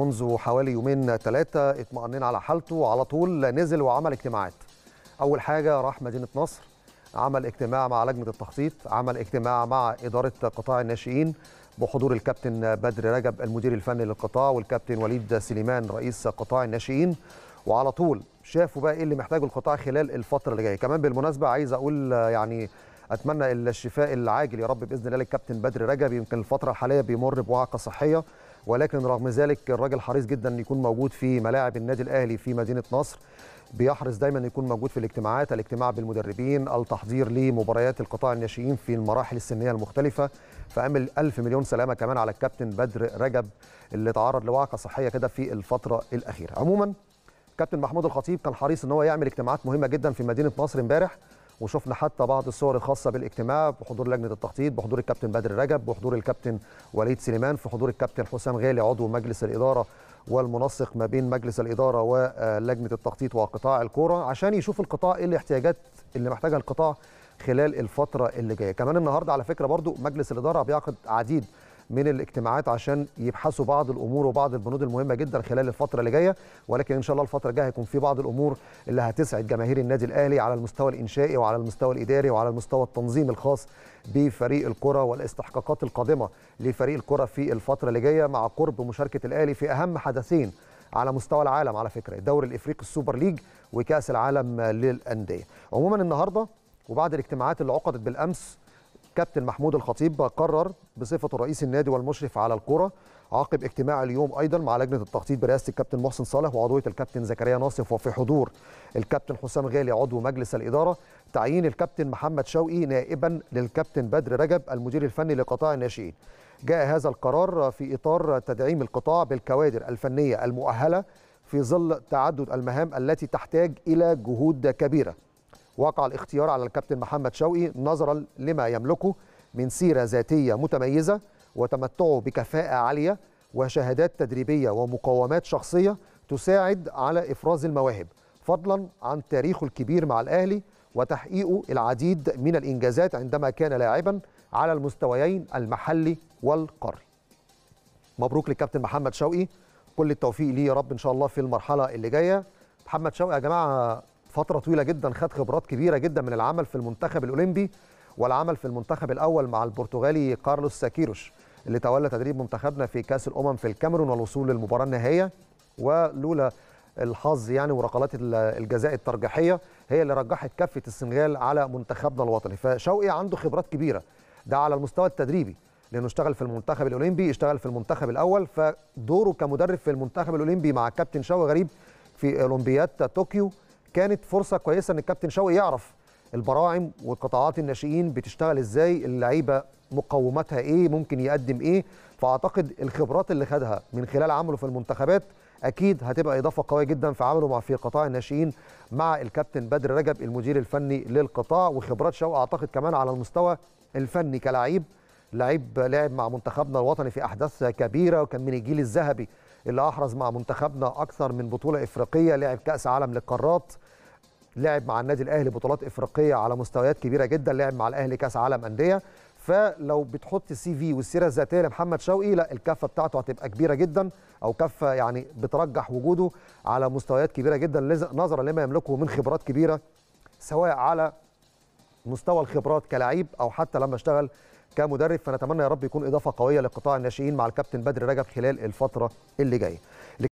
منذ حوالي يومين ثلاثة اطمأننا على حالته وعلى طول نزل وعمل اجتماعات أول حاجة راح مدينة نصر عمل اجتماع مع لجنة التخطيط عمل اجتماع مع إدارة قطاع الناشئين بحضور الكابتن بدر رجب المدير الفني للقطاع والكابتن وليد سليمان رئيس قطاع الناشئين وعلى طول شافوا بقى ايه اللي محتاجه القطاع خلال الفتره اللي جايه كمان بالمناسبه عايز اقول يعني اتمنى الشفاء العاجل يا رب باذن الله للكابتن بدر رجب يمكن الفتره الحاليه بيمر بوعكه صحيه ولكن رغم ذلك الراجل حريص جدا ان يكون موجود في ملاعب النادي الاهلي في مدينه نصر بيحرص دايما يكون موجود في الاجتماعات الاجتماع بالمدربين التحضير لمباريات القطاع الناشئين في المراحل السنيه المختلفه فامل ألف مليون سلامه كمان على الكابتن بدر رجب اللي تعرض لوعكه صحيه كده في الفتره الاخيره عموما كابتن محمود الخطيب كان حريص ان هو يعمل اجتماعات مهمه جدا في مدينه نصر امبارح وشفنا حتى بعض الصور الخاصه بالاجتماع بحضور لجنه التخطيط بحضور الكابتن بدر رجب بحضور الكابتن وليد سليمان في حضور الكابتن حسام غالي عضو مجلس الاداره والمنسق ما بين مجلس الاداره ولجنه التخطيط وقطاع الكوره عشان يشوف القطاع ايه الاحتياجات اللي محتاجها القطاع خلال الفتره اللي جايه كمان النهارده على فكره برضو مجلس الاداره بيعقد عديد من الاجتماعات عشان يبحثوا بعض الامور وبعض البنود المهمه جدا خلال الفتره اللي جايه ولكن ان شاء الله الفتره الجايه هيكون في بعض الامور اللي هتسعد جماهير النادي الاهلي على المستوى الانشائي وعلى المستوى الاداري وعلى المستوى التنظيم الخاص بفريق الكره والاستحقاقات القادمه لفريق الكره في الفتره اللي جايه مع قرب مشاركه الاهلي في اهم حدثين على مستوى العالم على فكره الدوري الافريقي السوبر ليج وكاس العالم للانديه عموما النهارده وبعد الاجتماعات اللي عقدت بالامس كابتن محمود الخطيب قرر بصفته رئيس النادي والمشرف على الكرة عقب اجتماع اليوم ايضا مع لجنه التخطيط برئاسه الكابتن محسن صالح وعضويه الكابتن زكريا ناصف وفي حضور الكابتن حسام غالي عضو مجلس الاداره تعيين الكابتن محمد شوقي نائبا للكابتن بدر رجب المدير الفني لقطاع الناشئين. جاء هذا القرار في اطار تدعيم القطاع بالكوادر الفنيه المؤهله في ظل تعدد المهام التي تحتاج الى جهود كبيره. وقع الاختيار على الكابتن محمد شوقي نظرا لما يملكه من سيرة ذاتية متميزة وتمتعه بكفاءة عالية وشهادات تدريبية ومقاومات شخصية تساعد على إفراز المواهب فضلا عن تاريخه الكبير مع الأهلي وتحقيقه العديد من الإنجازات عندما كان لاعبا على المستويين المحلي والقاري مبروك للكابتن محمد شوقي كل التوفيق ليه يا رب إن شاء الله في المرحلة اللي جاية محمد شوقي يا جماعة فتره طويله جدا خد خبرات كبيره جدا من العمل في المنتخب الاولمبي والعمل في المنتخب الاول مع البرتغالي كارلوس ساكيروش اللي تولى تدريب منتخبنا في كاس الامم في الكاميرون والوصول للمباراه النهائيه ولولا الحظ يعني ورقلات الجزاء الترجيحيه هي اللي رجحت كفه السنغال على منتخبنا الوطني فشوقي عنده خبرات كبيره ده على المستوى التدريبي لانه اشتغل في المنتخب الاولمبي اشتغل في المنتخب الاول فدوره كمدرب في المنتخب الاولمبي مع كابتن شوقي غريب في اولمبياد طوكيو كانت فرصه كويسه ان الكابتن شوقي يعرف البراعم وقطاعات الناشئين بتشتغل ازاي اللعيبه مقوماتها ايه ممكن يقدم ايه فاعتقد الخبرات اللي خدها من خلال عمله في المنتخبات اكيد هتبقى اضافه قويه جدا في عمله مع في قطاع الناشئين مع الكابتن بدر رجب المدير الفني للقطاع وخبرات شوقي اعتقد كمان على المستوى الفني كلاعب لعيب لعب مع منتخبنا الوطني في احداث كبيره وكان من الجيل الذهبي اللي احرز مع منتخبنا اكثر من بطوله افريقيه لعب كاس عالم للقارات لعب مع النادي الاهلي بطولات افريقيه على مستويات كبيره جدا لعب مع الاهلي كاس عالم انديه فلو بتحط السي في والسيره الذاتيه لمحمد شوقي لا الكفه بتاعته هتبقى كبيره جدا او كفه يعني بترجح وجوده على مستويات كبيره جدا نظرا لما يملكه من خبرات كبيره سواء على مستوى الخبرات كلاعب او حتى لما اشتغل كمدرب فنتمنى يا رب يكون اضافه قويه لقطاع الناشئين مع الكابتن بدر رجب خلال الفتره اللي جايه